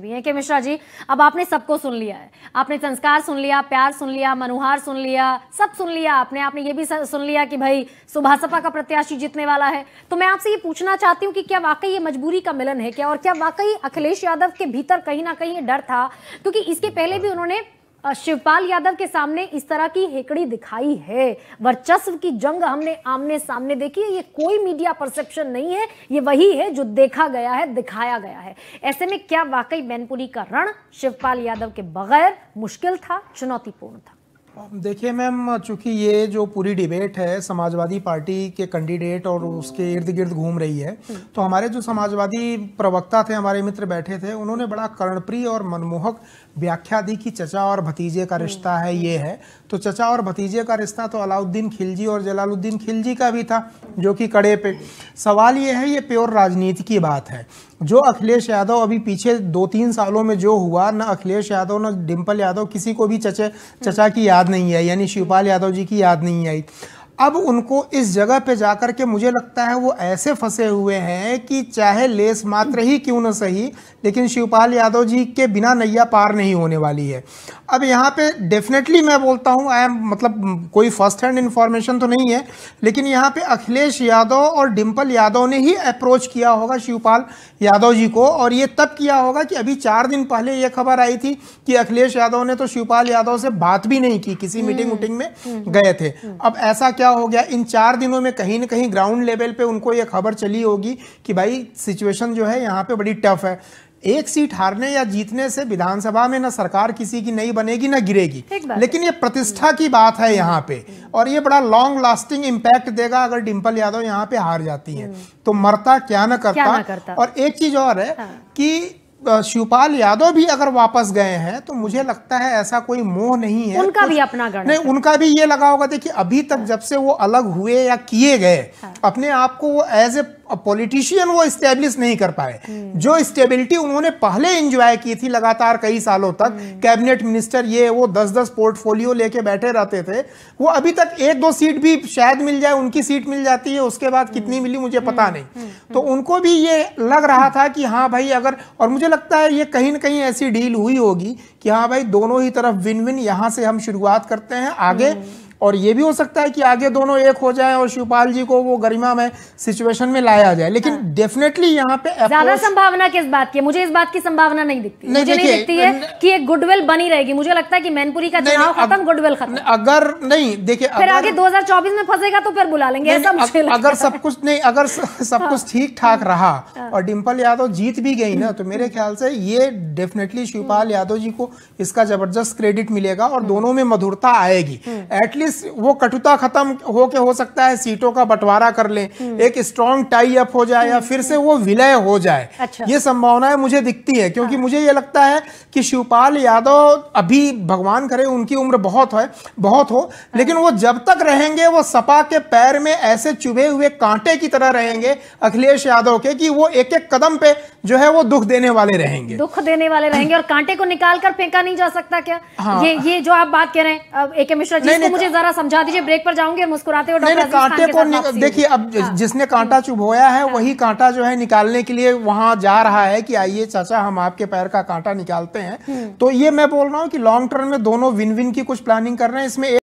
भी हैं कि मिश्रा जी अब आपने सबको सुन लिया है आपने संस्कार सुन लिया प्यार सुन लिया मनुहार सुन लिया सब सुन लिया आपने आपने ये भी सुन लिया कि भाई सुभाषपा का प्रत्याशी जीतने वाला है तो मैं आपसे ये पूछना चाहती हूँ कि क्या वाकई ये मजबूरी का मिलन है क्या और क्या वाकई अखिलेश यादव के भीतर कहीं ना कहीं डर था क्योंकि इसके पहले भी उन्होंने शिवपाल यादव के सामने इस तरह की हेकड़ी दिखाई है वर्चस्व की जंग हमने आमने सामने देखी है ये कोई मीडिया परसेप्शन नहीं है ये वही है जो देखा गया है दिखाया गया है ऐसे में क्या वाकई मैनपुरी का रण शिवपाल यादव के बगैर मुश्किल था चुनौतीपूर्ण था देखिए मैम चूंकि ये जो पूरी डिबेट है समाजवादी पार्टी के कैंडिडेट और उसके इर्द गिर्द घूम रही है हम्म। तो हमारे जो समाजवादी प्रवक्ता थे हमारे मित्र बैठे थे उन्होंने बड़ा कर्णप्रिय और मनमोहक व्याख्या दी कि चचा और भतीजे का हम्म। रिश्ता है ये है तो चचा और भतीजे का रिश्ता तो अलाउद्दीन खिलजी और जलालुद्दीन खिलजी का भी था जो कि कड़े पे सवाल ये है ये प्योर राजनीति की बात है जो अखिलेश यादव अभी पीछे दो तीन सालों में जो हुआ ना अखिलेश यादव ना डिम्पल यादव किसी को भी चचे चचा की याद नहीं आई यानी शिवपाल यादव जी की याद नहीं आई अब उनको इस जगह पे जाकर के मुझे लगता है वो ऐसे फंसे हुए हैं कि चाहे लेस मात्र ही क्यों ना सही लेकिन शिवपाल यादव जी के बिना नैया पार नहीं होने वाली है अब यहाँ पे डेफिनेटली मैं बोलता हूँ आई एम मतलब कोई फर्स्ट हैंड इन्फॉर्मेशन तो नहीं है लेकिन यहाँ पे अखिलेश यादव और डिम्पल यादव ने ही अप्रोच किया होगा शिवपाल यादव जी को और ये तब किया होगा कि अभी चार दिन पहले ये खबर आई थी कि अखिलेश यादव ने तो शिवपाल यादव से बात भी नहीं की किसी मीटिंग हम्म, उटिंग में हम्म, गए थे हम्म। अब ऐसा क्या क्या हो गया इन चार दिनों में कहीं ना कहीं ग्राउंड लेवल पे उनको ये खबर चली होगी कि भाई सिचुएशन जो है यहाँ पे बड़ी टफ है एक सीट हारने या जीतने से विधानसभा में ना सरकार किसी की नहीं बनेगी ना गिरेगी लेकिन ये प्रतिष्ठा की बात है यहाँ पे और ये बड़ा लॉन्ग लास्टिंग इम्पैक्ट देगा अगर डिम्पल यादव यहाँ पे हार जाती हैं हम्म। तो मरता क्या ना करता, और एक चीज और है हाँ। कि शिवपाल यादव भी अगर वापस गए हैं तो मुझे लगता है ऐसा कोई मोह नहीं है उनका तो भी अपना गणित नहीं उनका भी ये लगा होगा देखिए अभी तक जब से वो अलग हुए या किए गए हाँ। अपने आप को वो एज ए पॉलिटिशियन वो स्टेब्लिश नहीं कर पाए हम्म। जो स्टेबिलिटी उन्होंने पहले एंजॉय की थी लगातार कई सालों तक कैबिनेट हम्म। मिनिस्टर ये वो दस दस पोर्टफोलियो लेके बैठे रहते थे वो अभी तक एक दो सीट भी शायद मिल जाए उनकी सीट मिल जाती है उसके बाद कितनी हम्म। मिली मुझे पता नहीं तो उनको भी ये लग रहा था कि हाँ भाई अगर और मुझे लगता है ये कहीं ना कहीं ऐसी डील हुई होगी कि हाँ भाई दोनों ही तरफ विन विन यहाँ से हम शुरुआत करते हैं आगे और ये भी हो सकता है कि आगे दोनों एक हो जाएं और शिवपाल जी को वो गरिमा में सिचुएशन में लाया जाए लेकिन हाँ। डेफिनेटली यहाँ पे ज्यादा संभावना किस बात की मुझे इस बात की संभावना नहीं दिखती नहीं, मुझे नहीं दिखती है कि एक गुडविल बनी रहेगी मुझे लगता है कि मैनपुरी का चुनाव खत्म गुडविल खत्म अगर नहीं देखिए फिर आगे दो में फंसेगा तो फिर बुला लेंगे अगर सब कुछ नहीं अगर सब हाँ। कुछ ठीक ठाक हाँ। रहा हाँ। और डिम्पल यादव जीत भी गई ना तो मेरे ख्याल से ये डेफिनेटली शिवपाल यादव जी को इसका जबरदस्त क्रेडिट मिलेगा और दोनों में मधुरता आएगी एटलीस्ट वो कटुता खत्म हो के हो सकता है सीटों का बंटवारा कर ले हम्म। एक स्ट्रॉन्ग टाई अप हो जाए या हम्म, फिर हम्म। से वो विलय हो जाए अच्छा। ये संभावनाएं मुझे दिखती है क्योंकि हाँ। मुझे ये लगता है कि शिवपाल यादव अभी भगवान करे उनकी उम्र बहुत है बहुत हो हाँ। लेकिन वो जब तक रहेंगे वो सपा के पैर में ऐसे चुभे हुए कांटे की तरह रहेंगे अखिलेश यादव के कि वो एक एक कदम पे जो है वो दुख देने वाले रहेंगे दुख देने वाले रहेंगे और कांटे को निकाल कर फेंका नहीं जा सकता क्या हाँ, ये ये जो आप बात कह रहे हैं तो मुझे तो- जरा समझा दीजिए ब्रेक पर जाऊंगे मुस्कुराते हो डॉक्टर कांटे को देखिए अब हाँ। जिसने कांटा चुभोया है वही हाँ। कांटा जो है निकालने के लिए वहां जा रहा है कि आइए चाचा हम आपके पैर का कांटा निकालते हैं हम्म। तो ये मैं बोल रहा हूँ कि लॉन्ग टर्म में दोनों विन विन की कुछ प्लानिंग कर रहे हैं इसमें